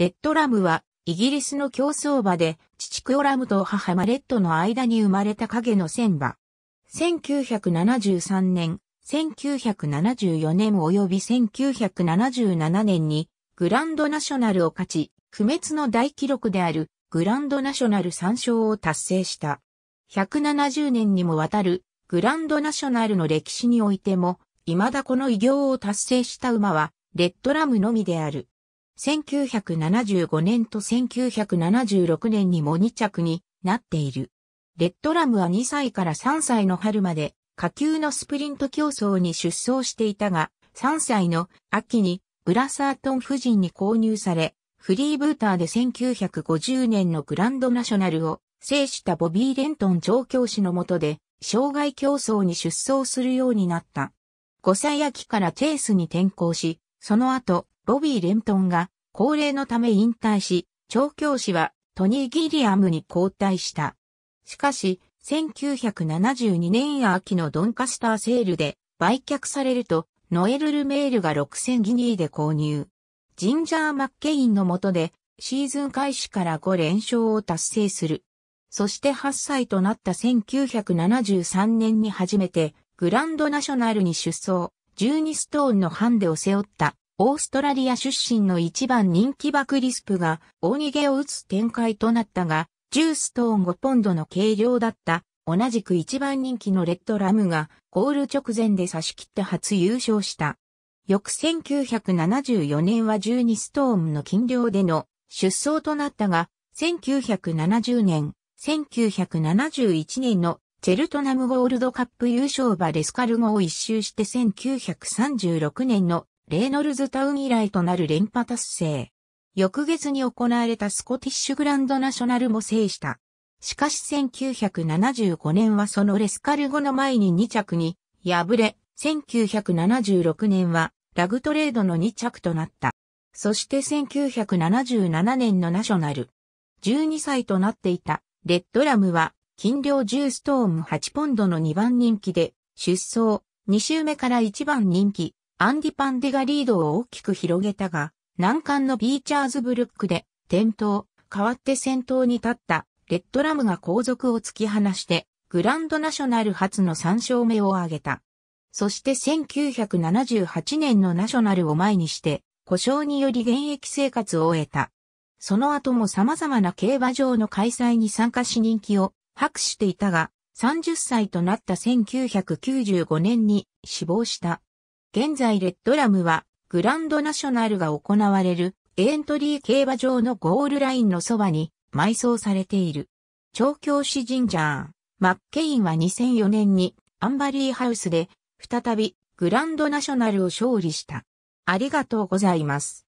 レッドラムは、イギリスの競争馬で、父クオラムと母マレットの間に生まれた影の戦馬。1973年、1974年及び1977年に、グランドナショナルを勝ち、不滅の大記録である、グランドナショナル3勝を達成した。170年にもわたる、グランドナショナルの歴史においても、未だこの偉業を達成した馬は、レッドラムのみである。1975年と1976年にも2着になっている。レッドラムは2歳から3歳の春まで、下級のスプリント競争に出走していたが、3歳の秋にブラサートン夫人に購入され、フリーブーターで1950年のグランドナショナルを制したボビー・レントン調教師の下で、障害競争に出走するようになった。5歳秋からチェイスに転向し、その後、ボビー・レントンが高齢のため引退し、調教師はトニー・ギリアムに交代した。しかし、1972年秋のドンカスターセールで売却されると、ノエル・ルメールが6000ギニーで購入。ジンジャー・マッケインの下で、シーズン開始から5連勝を達成する。そして8歳となった1973年に初めて、グランドナショナルに出走、12ストーンのハンデを背負ったオーストラリア出身の一番人気バクリスプが大逃げを打つ展開となったが、10ストーン5ポンドの軽量だった同じく一番人気のレッドラムがゴール直前で差し切って初優勝した。翌1974年は12ストーンの金量での出走となったが、1970年、1971年のチェルトナムゴールドカップ優勝馬レスカルゴを一周して1936年のレイノルズタウン以来となる連覇達成。翌月に行われたスコティッシュグランドナショナルも制した。しかし1975年はそのレスカルゴの前に2着に敗れ、1976年はラグトレードの2着となった。そして1977年のナショナル。12歳となっていたレッドラムは金量10ストーン8ポンドの2番人気で出走2周目から1番人気アンディ・パンデがリードを大きく広げたが、難関のビーチャーズブルックで転倒、代わって先頭に立ったレッドラムが後続を突き放して、グランドナショナル初の3勝目を挙げた。そして1978年のナショナルを前にして、故障により現役生活を終えた。その後も様々な競馬場の開催に参加し人気を博していたが、30歳となった1995年に死亡した。現在レッドラムはグランドナショナルが行われるエントリー競馬場のゴールラインのそばに埋葬されている。調教師ジンジャーマッケインは2004年にアンバリーハウスで再びグランドナショナルを勝利した。ありがとうございます。